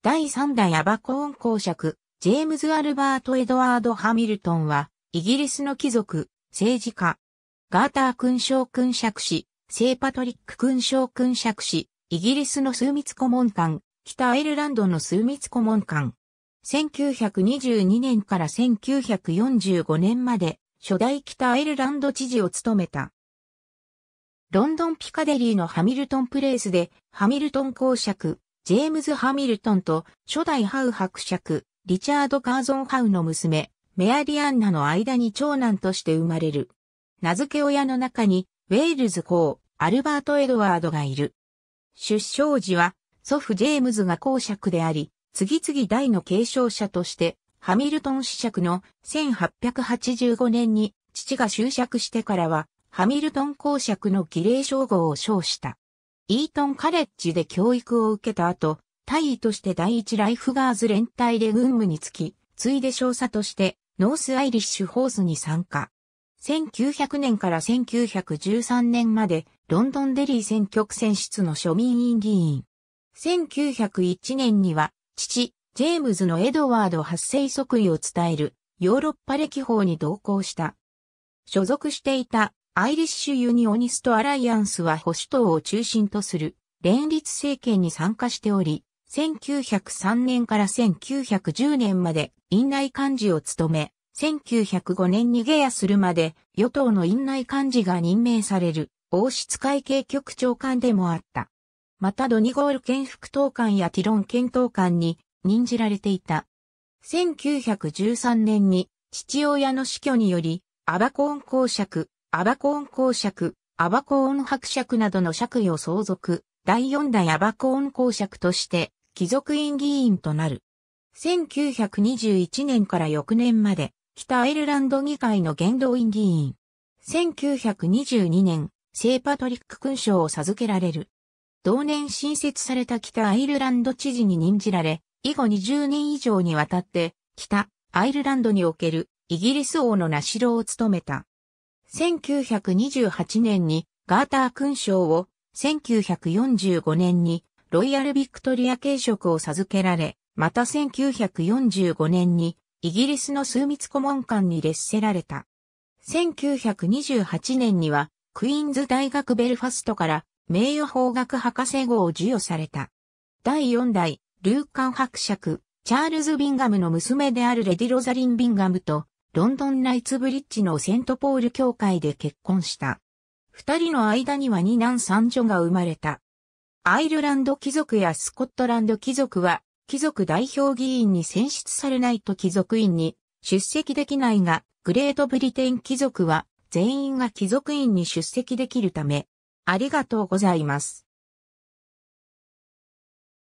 第3代アバコーン公爵、ジェームズ・アルバート・エドワード・ハミルトンは、イギリスの貴族、政治家、ガーター勲章勲爵士、聖パトリック勲章勲爵士、イギリスの枢密顧問官、北アイルランドの枢密顧問官。1922年から1945年まで、初代北アイルランド知事を務めた。ロンドンピカデリーのハミルトンプレイスで、ハミルトン公爵、ジェームズ・ハミルトンと初代ハウ伯爵、リチャード・カーゾン・ハウの娘、メアリアンナの間に長男として生まれる。名付け親の中に、ウェールズ公、アルバート・エドワードがいる。出生時は、祖父ジェームズが公爵であり、次々代の継承者として、ハミルトン子爵の1885年に父が就職してからは、ハミルトン公爵の儀礼称号を称した。イートンカレッジで教育を受けた後、大尉として第一ライフガーズ連隊で軍務につき、ついで少佐としてノースアイリッシュホースに参加。1900年から1913年までロンドンデリー選挙区選出の庶民院議員。1901年には父、ジェームズのエドワード発生即位を伝えるヨーロッパ歴法に同行した。所属していたアイリッシュユニオニストアライアンスは保守党を中心とする連立政権に参加しており、1903年から1910年まで院内幹事を務め、1905年に下野するまで与党の院内幹事が任命される王室会計局長官でもあった。またドニゴール県副党官やティロン県党官に任じられていた。1913年に父親の死去によりアバコーン公爵アバコーン公爵、アバコーン伯爵などの爵位を相続、第四代アバコーン公爵として、貴族院議員となる。1921年から翌年まで、北アイルランド議会の元動院議員。1922年、聖パトリック勲章を授けられる。同年新設された北アイルランド知事に任じられ、以後20年以上にわたって、北アイルランドにおけるイギリス王の名城を務めた。1928年にガーター勲章を、1945年にロイヤル・ビクトリア軽食を授けられ、また1945年にイギリスの数密顧問官に列せられた。1928年にはクイーンズ大学ベルファストから名誉法学博士号を授与された。第4代、ルーカン伯爵、チャールズ・ビンガムの娘であるレディ・ロザリン・ビンガムとロンドンナイツブリッジのセントポール教会で結婚した。二人の間には二男三女が生まれた。アイルランド貴族やスコットランド貴族は、貴族代表議員に選出されないと貴族院に出席できないが、グレートブリテン貴族は全員が貴族院に出席できるため、ありがとうございます。